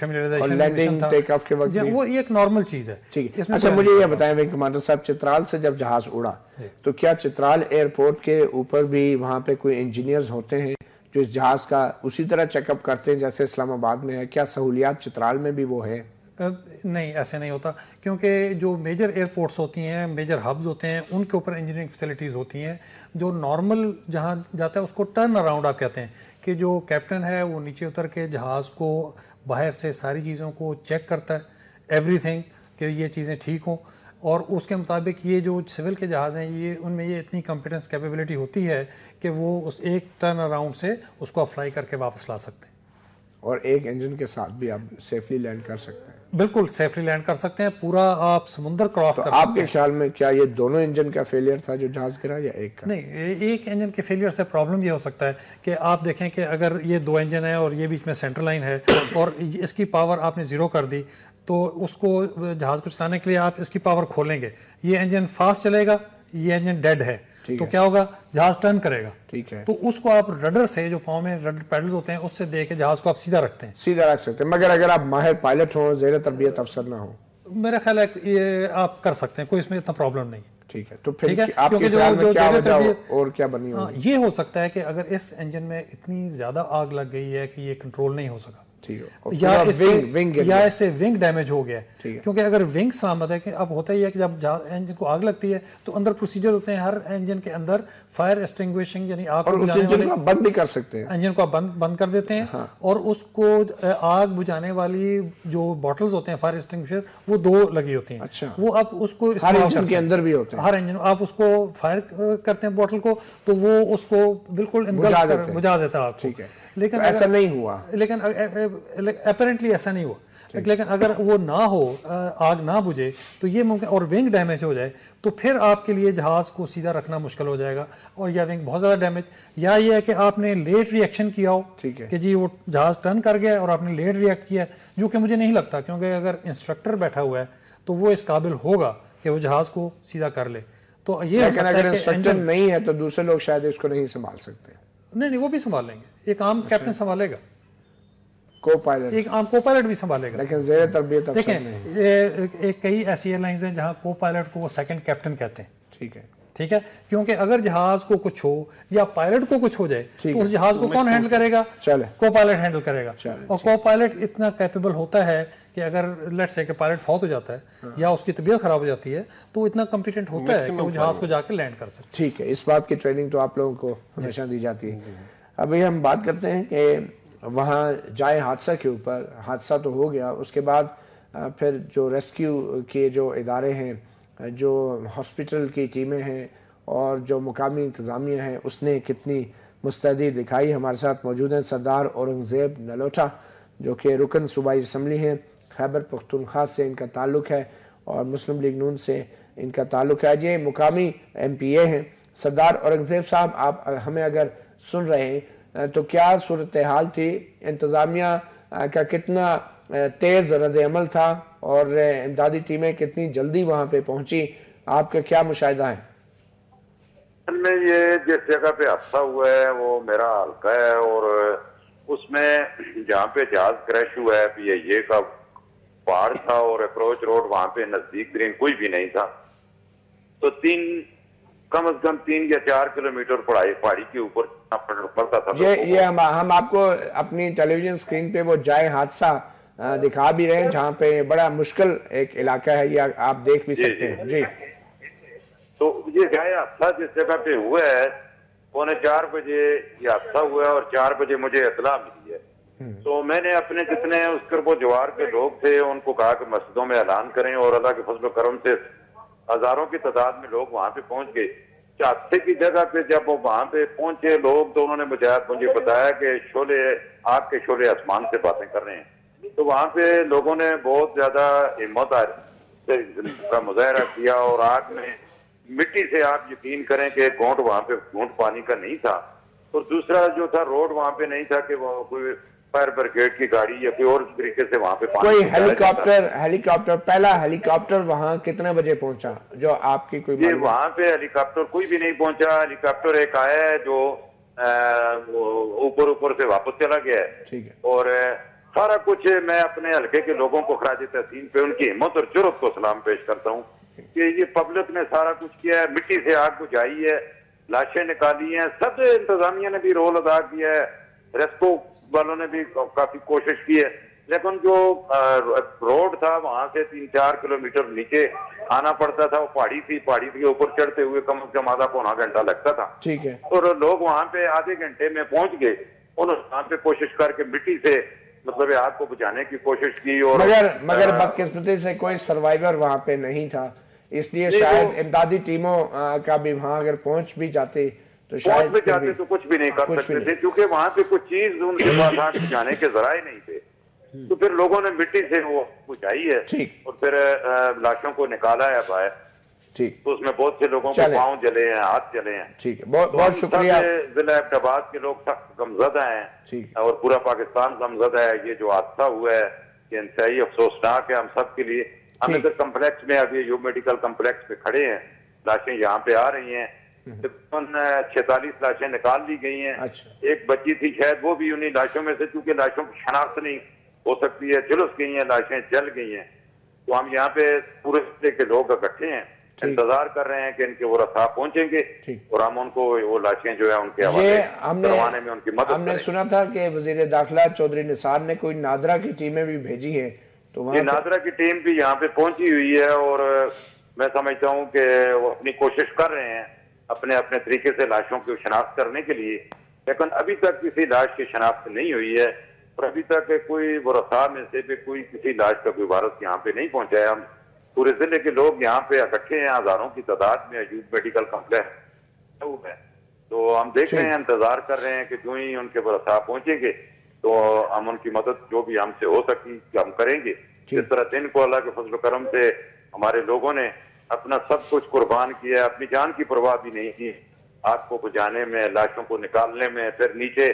लैंडिंग टेक ऑफ के वक्त वो एक नॉर्मल चीज है
ठीक है अच्छा मुझे ये बताएं भाई कमांडर साहब चित्राल से जब जहाज उड़ा तो क्या चित्राल एयरपोर्ट के ऊपर भी वहाँ पे कोई इंजीनियर्स होते हैं जो इस जहाज़ का उसी तरह चेकअप करते हैं जैसे इस्लामाबाद में है क्या सहूलियात चित्राल में भी वो है
नहीं ऐसे नहीं होता क्योंकि जो मेजर एयरपोर्ट्स होती हैं मेजर हब्स होते हैं उनके ऊपर इंजीनियरिंग फैसिलिटीज़ होती हैं जो नॉर्मल जहाँ जाता है उसको टर्न अराउंड आप कहते हैं कि जो कैप्टन है वो नीचे उतर के जहाज़ को बाहर से सारी चीज़ों को चेक करता है एवरीथिंग कि ये चीज़ें ठीक हों और उसके मुताबिक ये जो सिविल के जहाज़ हैं ये उनमें ये इतनी कम्पिटेंस कैपेबिलिटी होती है कि वो उस एक टर्न अराउंड से उसको अप्लाई करके वापस
ला सकते हैं और एक इंजन के साथ भी आप सेफली लैंड कर सकते हैं बिल्कुल सेफली लैंड कर सकते हैं पूरा आप समुंदर क्रॉस तो कर आपके ख्याल में क्या ये दोनों इंजन का फेलियर था जो जहाज गिरा या एक
का? नहीं एक इंजन के फेलियर से प्रॉब्लम ये हो सकता है कि आप देखें कि अगर ये दो इंजन है और ये बीच में सेंटर लाइन है और इसकी पावर आपने ज़ीरो कर दी तो उसको जहाज़ को चलाने के लिए आप इसकी पावर खोलेंगे ये इंजन फास्ट चलेगा ये इंजन डेड है तो है। क्या होगा जहाज टर्न करेगा ठीक है तो उसको आप रडर से जो पाँव में रडर पैडल्स होते हैं
उससे देख के जहाज को आप सीधा रखते हैं सीधा रख सकते हैं मगर अगर आप माहिर पायलट हो जेर तबियत अफसर ना हो
मेरा ख्याल है ये आप कर सकते हैं कोई इसमें इतना प्रॉब्लम नहीं
ठीक है तो फिर ठीक है आपके जो,
जो क्या वजह और क्या बनी हाँ, हो ये हो सकता है कि अगर इस इंजन में इतनी ज्यादा आग लग गई है कि ये कंट्रोल नहीं हो सका
या इससे विंग या
इससे विंग डैमेज हो गया क्योंकि अगर विंग सलामत है कि अब होता ही है कि जब इंजन को आग लगती है तो अंदर प्रोसीजर होते हैं हर इंजन के अंदर फायर एक्सटिंग्विशिंग यानी आग और उस इंजन को
बंद भी कर सकते हैं
इंजन को आप बंद बंद कर देते हैं हाँ। और उसको आग बुझाने वाली जो बॉटल्स होते हैं फायर एक्सटिंग्विशर वो दो लगी होती हैं अच्छा वो आप उसको हर इंजन के अंदर भी होते हैं हर इंजन आप उसको फायर करते हैं बॉटल को तो वो उसको बिल्कुल बुझा देता है आप ठीक है लेकिन तो ऐसा नहीं हुआ लेकिन अपेरेंटली ऐसा नहीं हुआ लेकिन अगर वो ना हो आग ना बुझे तो ये मुमकिन और विंग डैमेज हो जाए तो फिर आपके लिए जहाज़ को सीधा रखना मुश्किल हो जाएगा और या विंग बहुत ज़्यादा डैमेज या ये है कि आपने लेट रिएक्शन किया हो ठीक है कि जी वो जहाज़ टर्न कर गया और आपने लेट रिएक्ट किया जो कि मुझे नहीं लगता क्योंकि अगर इंस्ट्रक्टर बैठा हुआ है तो वो इस काबिल होगा कि वो जहाज़ को सीधा कर ले तो ये अगर इंस्ट्रक्टर
नहीं है तो दूसरे लोग शायद इसको नहीं संभाल सकते
नहीं नहीं वो भी संभालेंगे
एक आम कैप्टन अच्छा। संभालेगा को पायलट एक आम को पायलट भी संभालेगा लेकिन जेर तरबियत
देखें कई ऐसी एयरलाइंस हैं जहाँ को पायलट को वो सेकंड कैप्टन कहते हैं ठीक है ठीक है क्योंकि अगर जहाज को कुछ हो या पायलट को कुछ हो जाए तो उस जहाज को तो कौन हैंडल करेगा को पायलट हैंडल करेगा और को पायलट इतना कैपेबल होता है कि अगर लेट से पायलट फौत हो जाता है हाँ। या उसकी तबीयत खराब हो जाती है तो इतना कॉम्पिटेंट होता है कि वो जहाज को जाके लैंड कर सकते
ठीक है इस बात की ट्रेनिंग तो आप लोगों को हमेशा दी जाती है अभी हम बात करते हैं कि वहाँ जाए हादसा के ऊपर हादसा तो हो गया उसके बाद फिर जो रेस्क्यू के जो इदारे हैं जो हॉस्पिटल की टीमें हैं और जो मुकामी इंतज़ामिया हैं उसने कितनी मुस्तैदी दिखाई हमारे साथ मौजूद हैं सरदार औरंगज़ेब नलोटा जो कि रुकन सूबाई इसम्बली हैं खैबर पख्तनख्वा से इनका ताल्लुक है और मुस्लिम लीग नून से इनका ताल्लुक है ये मुकामी एम पी ए हैं सरदार औरंगज़ेब साहब आप हमें अगर सुन रहे हैं तो क्या सूरत हाल थी इंतज़ामिया का कितना तेज़ रद्द अमल था और इमदादी टीमें कितनी जल्दी वहाँ पे पहुँची आपका क्या मुशाह है
में ये जिस जगह पे हादसा हुआ है वो मेरा हल्का है और उसमें जहाँ पे जहाज क्रैश हुआ है पी आई ए का पहाड़ था और अप्रोच रोड वहां पे नजदीक ग्रीन कुछ भी नहीं था तो तीन कम अज कम तीन या चार किलोमीटर पढ़ाई पहाड़ी के ऊपर पड़ता था ये ये हम, हम
आपको अपनी टेलीविजन स्क्रीन पे वो जाए हादसा दिखा भी रहे हैं जहाँ पे बड़ा मुश्किल एक इलाका है ये आप देख भी सकते हैं जी
तो ये गाय हादसा जिस जगह पे हुआ है पौने चार बजे ये हादसा हुआ है और चार बजे मुझे इतला मिली हम्म। तो मैंने अपने जितने उस करबो जवार के लोग थे उनको कहा कि मस्जिदों में ऐलान करें और अल्लाह के फसल करम से हजारों की तादाद में लोग वहाँ पे पहुँच गए चाथे की जगह पे जब वो वहाँ पे पहुंचे लोग तो उन्होंने मुझे मुझे बताया कि शोले आग के शोले आसमान से बातें कर रहे हैं तो वहाँ पे लोगों ने बहुत ज्यादा हिम्मत का मुजाहरा किया और आग में मिट्टी से आप यकीन करें कि घोट वहाँ पे घोंट पानी का नहीं था और दूसरा जो था रोड वहाँ पे नहीं था कि वो कोई फायर ब्रिगेड की गाड़ी या फिर और तरीके से वहाँ पे कोई हेलीकॉप्टर
हेलीकॉप्टर पहला हेलीकॉप्टर वहाँ कितने बजे पहुँचा जो आपकी कोई ये वहाँ
पे हेलीकॉप्टर कोई भी नहीं पहुँचा हेलीकॉप्टर एक आया है जो ऊपर ऊपर से वापस चला गया है ठीक है और सारा कुछ मैं अपने हल्के के लोगों को खराज तहसीन पे उनकी हिम्मत और जरूरत को सलाम पेश करता हूँ कि ये पब्लिक ने सारा कुछ किया है मिट्टी से आग बुझाई है लाशें निकाली हैं सब इंतजामिया ने भी रोल अदा किया है रेस्को वालों ने भी काफी कोशिश की है लेकिन जो रोड था वहाँ से तीन चार किलोमीटर नीचे आना पड़ता था वो पहाड़ी थी पहाड़ी के ऊपर चढ़ते हुए कम से कम आधा पौना घंटा लगता था ठीक है और तो लोग वहाँ पे आधे घंटे में पहुंच गए उन्होंने वहाँ पे कोशिश करके मिट्टी से मतलब आग को बुझाने की कोशिश की और मगर मगर
बदकिस्मती से कोई सर्वाइवर वहाँ पे नहीं था इसलिए शायद इमदादी टीमों का भी वहाँ अगर पहुंच भी जाती
तो शायद में जाते तो कुछ भी नहीं कर सकते थे क्योंकि वहां पे कुछ चीज उनके पास जाने के जराए नहीं थे हम्म। तो फिर लोगों ने मिट्टी से वो बुझाई है और फिर लाशों को निकाला है बाहर ठीक तो उसमें बहुत से लोगों के पाँव जले हैं हाथ जले हैं
ठीक है बहुत तो बहुत शुक्रिया
जिला अहमदाबाद के लोग सख्त गमजदा हैं ठीक और पूरा पाकिस्तान गमजदा है ये जो हादसा हुआ है ये इंतहाई अफसोसनाक है हम सब के लिए हम इधर कम्प्लेक्स में अभी यू मेडिकल कम्प्लेक्स में खड़े हैं लाशें यहाँ पे आ रही हैं तकरीबन हम्म। छैतालीस लाशें निकाल ली गई हैं अच्छा। एक बच्ची थी शायद वो भी उन्हीं लाशों में से क्योंकि लाशों की शनाख्त नहीं हो सकती है झुलस गई हैं लाशें जल गई हैं तो हम यहाँ पे पूरे हफ्ते के लोग इकट्ठे हैं इंतजार कर रहे हैं कि इनके वो रसा पहुंचेंगे और हम उनको वो लाशें जो है उनके हवाले करवाने में उनकी मदद हमने
सुना था कि वजीर दाखिला चौधरी निसार ने कोई नादरा की टीमें भी भेजी है तो ये नादरा
की टीम भी यहाँ पे पहुंची हुई है और मैं समझता हूँ कि वो अपनी कोशिश कर रहे हैं अपने अपने तरीके से लाशों की शनाख्त करने के लिए लेकिन अभी तक किसी लाश की शनाख्त नहीं हुई है और अभी तक कोई वरसा में से भी कोई किसी लाश का कोई वारस यहाँ पे नहीं पहुंचा है हम पूरे जिले के लोग यहाँ पे इकट्ठे हैं हजारों की तादाद में अजूब मेडिकल कॉम्प्लेक्स में तो हम देख रहे हैं इंतजार कर रहे हैं कि जो ही उनके वरसा पहुंचेंगे तो हम उनकी मदद जो भी हमसे हो सकी हम करेंगे इस तरह दिन को अल्लाह के फजल करम से हमारे लोगों ने अपना सब कुछ कुर्बान किया अपनी जान की परवाह भी नहीं की आग को बुझाने में लाशों को निकालने में फिर नीचे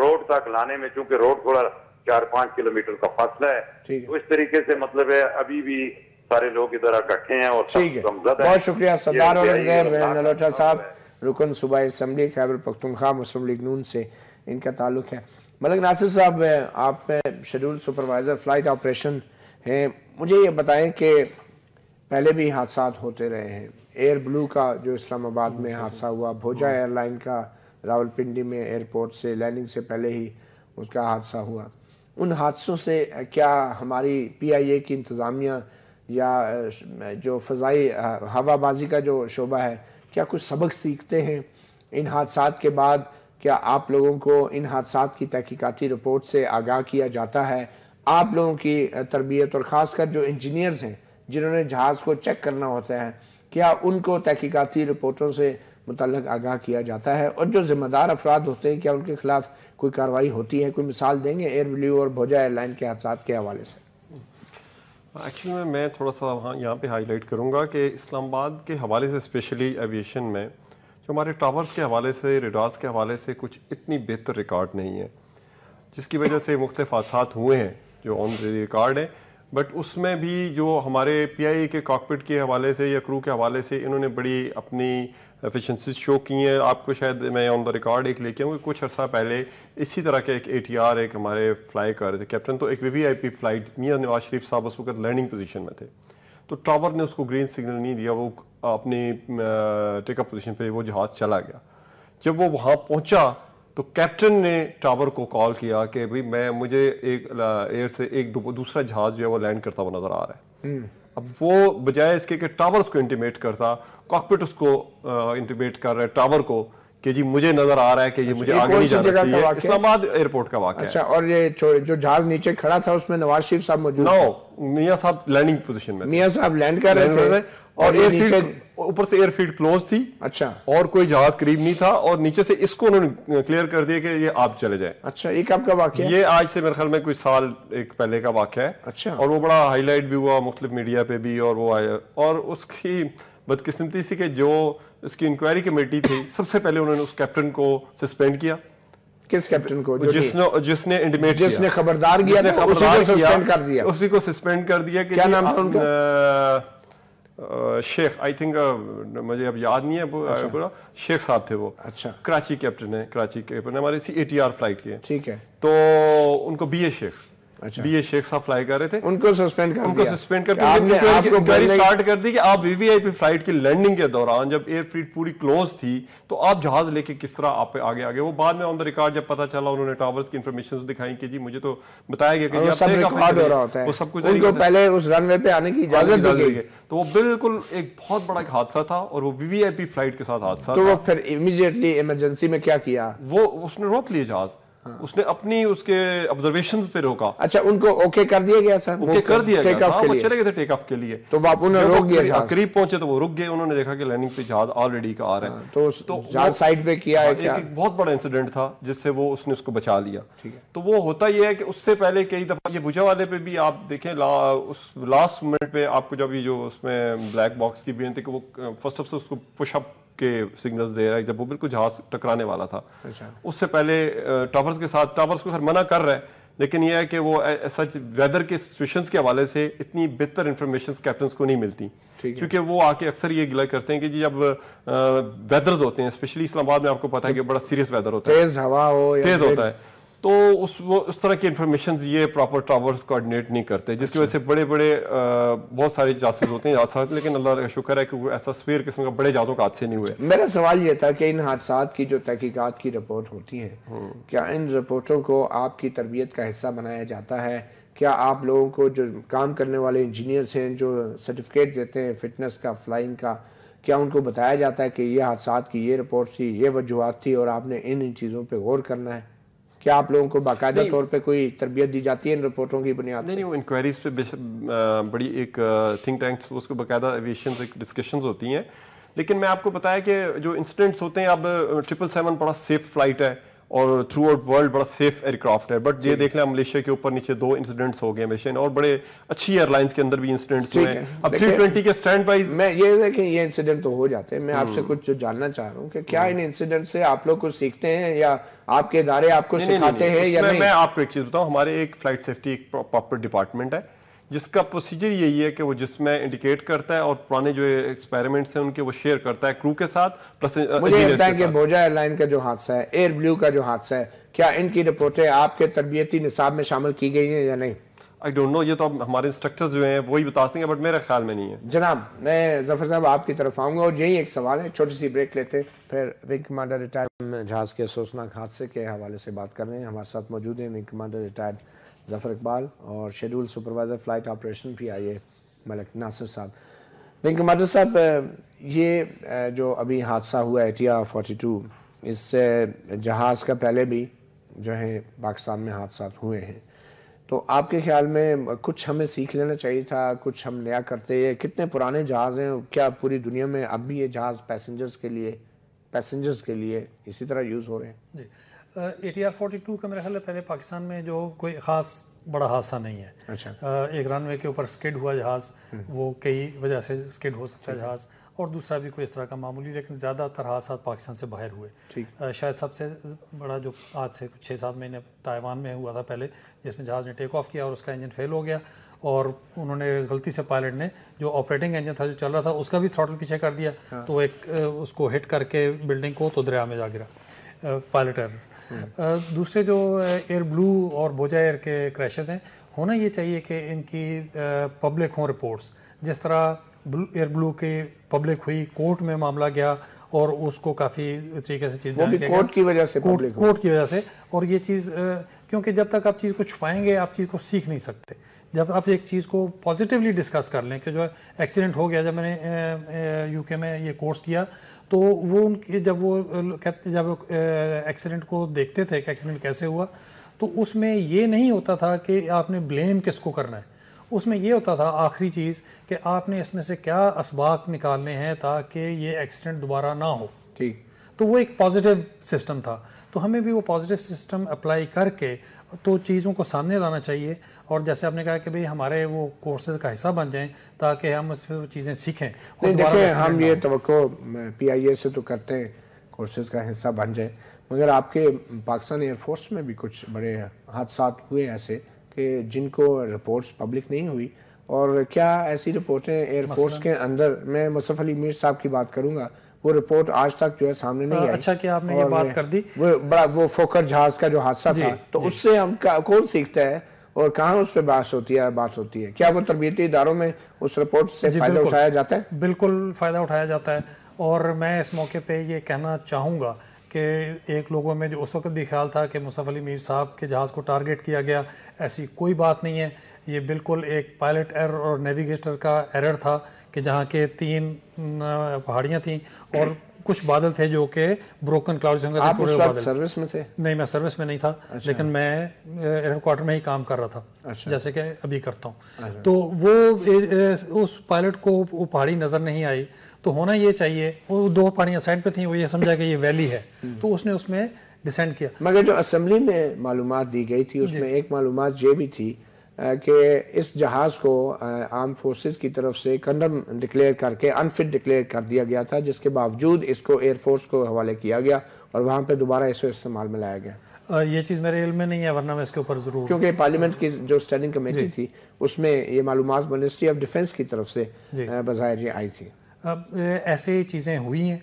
रोड तक लाने में चूंकि रोड थोड़ा चार पांच किलोमीटर का फासला है तो इस तरीके से मतलब है अभी भी सारे लोग इधर इकट्ठे हैं और बहुत शुक्रिया सरदार
साहब रुकन सुबह असम्बली खैबर पख्तनख्वा मुस्लिम लीग नून से इनका ताल्लुक है मलिक नासिर साहब आप शेड्यूल सुपरवाइज़र फ्लाइट ऑपरेशन हैं मुझे ये बताएं कि पहले भी हादसा होते रहे हैं एयर ब्लू का जो इस्लामाबाद में अच्छा, हादसा अच्छा। हुआ भोजा हाँ। एयरलाइन का रावलपिंडी में एयरपोर्ट से लैंडिंग से पहले ही उसका हादसा हुआ उन हादसों से क्या हमारी पीआईए की इंतज़ामिया या जो फ़जाई हवाबाजी का जो शोबा है क्या कुछ सबक सीखते हैं इन हादसा के बाद क्या आप लोगों को इन हादसा की तहकीकती रिपोर्ट से आगाह किया जाता है आप लोगों की तरबियत और ख़ास कर जो इंजीनियर्स हैं जिन्होंने जहाज़ को चेक करना होता है क्या उनको तहकीकती रिपोर्टों से मुतल आगाह किया जाता है और जो ज़िम्मेदार अफराद होते हैं क्या उनके खिलाफ कोई कार्रवाई होती है कोई मिसाल देंगे एयर ब्ल्यू और भोजा एयरलाइन के हादसा के हवाले से
एक्चुअली में मैं थोड़ा सा वहाँ यहाँ पे हाईलाइट करूँगा कि इस्लामाबाद के हवाले से स्पेशली एविएशन में जो हमारे टावर्स के हवाले से रिडार्स के हवाले से कुछ इतनी बेहतर रिकॉर्ड नहीं है जिसकी वजह से मुख्तफ हादसा हुए हैं जो ऑन रिकॉर्ड है बट उसमें भी जो हमारे पी के कॉकपिट के हवाले से या क्रू के हवाले से इन्होंने बड़ी अपनी एफिशिएंसी शो की हैं आपको शायद मैं ऑन द रिकॉर्ड एक लेके आऊँगी कुछ अर्सा पहले इसी तरह के एक ए एक हमारे फ्लाई कर रहे थे कैप्टन तो एक वी फ्लाइट मियाँ नवाज शरीफ साहब उस वक्त लैंडिंग पोजीशन में थे तो टावर ने उसको ग्रीन सिग्नल नहीं दिया वो अपनी टेकअप पोजीशन पर वो जहाज़ चला गया जब वो वहाँ पहुँचा तो कैप्टन ने टावर को कॉल किया कि भाई मैं मुझे एक एयर से एक दूसरा जहाज जो है वो लैंड करता हुआ नजर आ रहा है हम्म। अब वो बजाय इसके कि टावर उसको इंटीमेट करता कॉकपिट उसको इंटीमेट कर रहा है टावर को कि जी मुझे नजर आ रहा है कि ये अच्छा, मुझे आगे नहीं जाना चाहिए इस्लामाबाद एयरपोर्ट का वाक्य अच्छा
और ये जो जहाज नीचे खड़ा था उसमें नवाज शरीफ साहब मौजूद नो मियां साहब लैंडिंग पोजीशन में मियां साहब लैंड कर रहे थे और ये ऊपर से एयरफील्ड क्लोज थी अच्छा और कोई
जहाज करीब नहीं था और नीचे से इसको उन्होंने क्लियर कर दिया कि ये आप चले जाए
अच्छा एक आपका वाक्य
ये आज से मेरे ख्याल में कोई साल एक पहले का वाक्य है अच्छा और वो बड़ा हाईलाइट भी हुआ मुख्तलिफ मीडिया पे भी और वो आया और उसकी बदकिस्मती सी कि जो उसकी इंक्वायरी कमेटी थी सबसे पहले उन्होंने उस कैप्टन को सस्पेंड किया
किस कैप्टन को जिसने
जिसने इंटीमेट जिसने खबरदार किया, तो उसी को सस्पेंड कर दिया उसी को सस्पेंड कर दिया कि क्या नाम था उनका शेख आई थिंक मुझे अब याद नहीं है अच्छा। पूरा शेख साहब थे वो अच्छा कराची कैप्टन है कराची कैप्टन हमारे C A T R flight के ठीक है तो उनको बी ए शेख अच्छा। बी ए शेख साहब फ्लाई कर रहे थे उनको सस्पेंड कर उनको सस्पेंड स्टार्ट कर दी कि आप वीवीआईपी फ्लाइट की लैंडिंग के दौरान जब पूरी क्लोज थी तो आप जहाज लेके किस तरह आप आगे आगे वो बाद में ऑन द रिकॉर्ड जब पता चला उन्होंने टावर्स की इन्फॉर्मेशन दिखाई कि जी मुझे तो बताया गया कि सब रिकॉर्ड हो रहा होता है वो सब कुछ उनको
पहले उस रनवे पे आने की इजाजत दी गई
तो वो बिल्कुल एक बहुत बड़ा एक हादसा था और वो वीवीआईपी फ्लाइट के साथ हादसा तो वो
फिर इमरजेंसी में क्या किया वो उसने रोक लिए जहाज हाँ। उसने अपनी उसके
ऑब्जर्वेशन पे रोका
अच्छा उनको ओके कर दिया गया था ओके कर दिया टेक गया हाँ, चले गए थे टेक ऑफ के लिए तो आप उन्हें रोक था
करीब पहुंचे तो वो रुक गए उन्होंने देखा कि लैंडिंग पे जहाज ऑलरेडी का आ रहा है हाँ, तो, तो जहाज साइड पे किया हाँ, है क्या? एक बहुत बड़ा इंसिडेंट था जिससे वो उसने उसको बचा लिया तो वो होता यह है कि उससे पहले कई दफा ये भुजा वाले पे भी आप देखें उस लास्ट मिनट पे आपको जब ये जो उसमें ब्लैक बॉक्स की भी थी कि वो फर्स्ट ऑफ से उसको पुशअप के सिग्नल्स दे रहा है जब वो बिल्कुल जहाज टकराने वाला था अच्छा। उससे पहले टावर्स के साथ टावर्स को सर मना कर रहा है लेकिन यह है कि वो सच वेदर के सिचुएशन के हवाले से इतनी बेहतर इन्फॉर्मेशन कैप्टन को नहीं मिलती क्योंकि वो आके अक्सर ये गिला करते हैं कि जी जब वेदर्स होते हैं स्पेशली इस्लामाबाद में आपको पता है कि बड़ा सीरियस वेदर होता है तेज
हवा हो तेज होता
है तो उस वो उस तरह की इन्फॉर्मेशन ये प्रॉपर टावर्स कोऑर्डिनेट नहीं करते जिसकी वजह से बड़े बड़े आ, बहुत सारे चांसेस होते हैं हादसा लेकिन अल्लाह का शुक्र है कि वो ऐसा स्वीर किस्म का बड़े जहाज़ों का हादसे नहीं हुए
मेरा सवाल ये था कि इन हादसा की जो तहकीकत की रिपोर्ट होती है हम्म। क्या इन रिपोर्टों को आपकी तरबियत का हिस्सा बनाया जाता है क्या आप लोगों को जो काम करने वाले इंजीनियर्स हैं जो सर्टिफिकेट देते हैं फिटनेस का फ्लाइंग का क्या उनको बताया जाता है कि ये हादसा की ये रिपोर्ट थी ये वजूहत थी और आपने इन इन चीज़ों पर गौर करना है क्या आप लोगों को बाकायदा तौर पे कोई तरबियत दी जाती है इन रिपोर्टों की बुनियाद नहीं
नहीं वो इंक्वायरीज पे बड़ी एक थिंक टैंक्स उसको बाकायदा एविएशन एक डिस्कशंस होती हैं लेकिन मैं आपको बताया कि जो इंसिडेंट्स होते हैं अब ट्रिपल सेवन बड़ा सेफ फ्लाइट है और थ्रू आउट वर्ल्ड बड़ा सेफ एयरक्राफ्ट है बट ये देख लें मलेशिया के ऊपर नीचे दो इंसिडेंट्स हो गए मलेशिया और बड़े अच्छी एयरलाइंस के अंदर भी इंसिडेंट्स हुए अब थ्री ट्वेंटी
के स्टैंड वाइज मैं ये देखें ये इंसिडेंट तो हो जाते हैं मैं हम्म। आपसे कुछ जो जानना चाह रहा हूँ कि क्या हम्म। इन इंसिडेंट से आप लोग कुछ सीखते हैं या आपके इदारे आपको सिखाते हैं या मैं आपको
एक चीज़ बताऊँ हमारे एक फ्लाइट सेफ्टी एक प्रॉपर डिपार्टमेंट है जिसका प्रोसीजर यही है कि वो जिसमें इंडिकेट करता है और पुराने जो एक्सपेरिमेंट्स हैं उनके वो शेयर करता है क्रू के साथ मुझे लगता है कि
भोजा एयरलाइन का जो हादसा है एयर ब्लू का जो हादसा है क्या इनकी रिपोर्टें आपके तरबियती निसाब में शामिल की गई हैं या नहीं
आई डोंट नो ये तो हमारे इंस्ट्रक्टर्स जो हैं वही बता देंगे बट मेरे ख्याल
में नहीं है जनाब मैं जफर साहब आपकी तरफ आऊँगा और यही एक सवाल है छोटी सी ब्रेक लेते हैं फिर विंग कमांडर रिटायर्ड जहाज़ के अफसोसनाक हादसे के हवाले से बात कर रहे हैं हमारे साथ मौजूद हैं wing commander retired Zafar Iqbal और शेड्यूल सुपरवाइज़र फ़्लाइट ऑपरेशन भी है मलिक नासिर साहब विंग कमांडर साहब ये जो अभी हादसा हुआ एटिया टू इससे जहाज़ का पहले भी जो है पाकिस्तान में हादसा हुए हैं तो आपके ख्याल में कुछ हमें सीख लेना चाहिए था कुछ हम नया करते हैं कितने पुराने जहाज़ हैं क्या पूरी दुनिया में अब भी ये जहाज़ पैसेंजर्स के लिए पैसेंजर्स के लिए इसी तरह यूज़ हो रहे
हैं A T R forty two का मेरा ख्याल है पहले पाकिस्तान में जो कोई ख़ास बड़ा हादसा नहीं है अच्छा। एक रनवे के ऊपर स्किड हुआ जहाज़ वो कई वजह से स्किड हो सकता है जहाज़ और दूसरा भी कोई इस तरह का मामूली लेकिन ज़्यादातर हादसा पाकिस्तान से बाहर हुए शायद सबसे बड़ा जो आज से छः सात महीने ताइवान में हुआ था पहले जिसमें जहाज़ ने टेक ऑफ किया और उसका इंजन फेल हो गया और उन्होंने गलती से पायलट ने जो ऑपरेटिंग इंजन था जो चल रहा था उसका भी थ्रॉटल पीछे कर दिया हाँ। तो एक उसको हिट करके बिल्डिंग को तो दरिया में जा गिरा पायलट एरर दूसरे जो एयर ब्लू और बोजा एयर के क्रैशेज हैं होना ये चाहिए कि इनकी पब्लिक हों रिपोर्ट्स जिस तरह एयर ब्लू के पब्लिक हुई कोर्ट में मामला गया और उसको काफ़ी तरीके से चीज़ वो भी कोर्ट की
वजह से कोर्ट कोर्ट
की वजह से और ये चीज़ क्योंकि जब तक आप चीज़ को छुपाएंगे आप चीज़ को सीख नहीं सकते जब आप एक चीज़ को पॉजिटिवली डिस्कस कर लें कि जो एक्सीडेंट हो गया जब मैंने यूके में ये कोर्स किया तो वो उनके जब वो कहते जब एक्सीडेंट को देखते थे कि एक्सीडेंट कैसे हुआ तो उसमें ये नहीं होता था कि आपने ब्लेम किसको करना है उसमें ये होता था आखिरी चीज़ कि आपने इसमें से क्या इसबाक निकालने हैं ताकि ये एक्सीडेंट दोबारा ना हो ठीक तो वो एक पॉजिटिव सिस्टम था तो हमें भी वो पॉजिटिव सिस्टम अप्लाई करके तो चीज़ों को सामने लाना चाहिए और जैसे आपने कहा कि भाई हमारे वो कोर्सेज का हिस्सा बन जाएं ताकि हम उसमें चीज़ें सीखें देखिए हम ये
तो पी आई ए से तो करते हैं कोर्सेज का हिस्सा बन जाए मगर आपके पाकिस्तान एयरफोर्स में भी कुछ बड़े हादसा हुए ऐसे कि जिनको रिपोर्ट्स पब्लिक नहीं हुई और क्या ऐसी रिपोर्टें एयरफोर्स के अंदर मैं मुसफ़ अली मीर साहब की बात करूंगा वो रिपोर्ट आज तक जो है सामने नहीं हाँ, आई अच्छा कि आपने ये बात कर दी वो बड़ा वो फोकर जहाज का जो हादसा था तो उससे हम कौन सीखता है और कहाँ उस पर बात होती है बात होती है क्या वो तरबियती इदारों में उस रिपोर्ट से फ़ायदा उठाया जाता
है बिल्कुल फ़ायदा उठाया जाता है और मैं इस मौके पर ये कहना चाहूँगा कि एक लोगों में जो उस वक्त भी ख्याल था कि मुसफ़ अली मीर साहब के जहाज़ को टारगेट किया गया ऐसी कोई बात नहीं है ये बिल्कुल एक पायलट एर और नेविगेटर का एरर था कि जहाँ के तीन पहाड़ियाँ थीं और कुछ बादल थे जो कि ब्रोकन क्लाउड जंगल आप उस वक्त सर्विस में थे नहीं मैं सर्विस में नहीं था अच्छा। लेकिन मैं एयर क्वार्टर में ही काम कर रहा था अच्छा। जैसे कि अभी करता हूँ अच्छा। तो वो ए, ए, उस पायलट को वो पहाड़ी नज़र नहीं आई तो होना ये चाहिए वो दो पहाड़ियाँ साइड पर थी वो ये समझा कि ये वैली है हम्म। तो उसने उसमें डिसेंड किया मगर जो
असम्बली में मालूम दी गई थी उसमें एक मालूम ये भी थी કે કે اس جہاز કો આર્મી ફોર્સીસ કી તરફ સે કન્ડમ ડિક્લેર કરકે અનફિટ ડિક્લેર કર દિયા ગયા થા જિસકે باوجود ઇસકો એરફોર્સ કો હવાલિયા કિયા ગયા ઓર વહા પે دوبارہ ઇસે استعمال મે લાયા ગયા
ઓર યે ચીઝ મે રિયલ મે નહીં હે વર્ના મે اسકે ઉપર જરૂર
ક્યોકી પાર્લામેન્ટ કી જો સ્ટેન્ડિંગ કમિટી થી ઉસમે યે માલુમાત મિનિસ્ટ્રી ઓફ ડિફેન્સ કી તરફ સે બઝાયર યે આઈ થી
અ એસે ચીજે હુઈ હૈ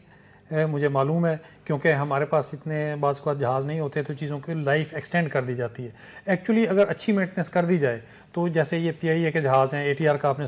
मुझे मालूम है क्योंकि हमारे पास इतने बाज़ जहाज़ नहीं होते तो चीज़ों की लाइफ एक्सटेंड कर दी जाती है एक्चुअली अगर अच्छी मेंटेनेंस कर दी जाए तो जैसे ये पी के जहाज़ हैं ए का आपने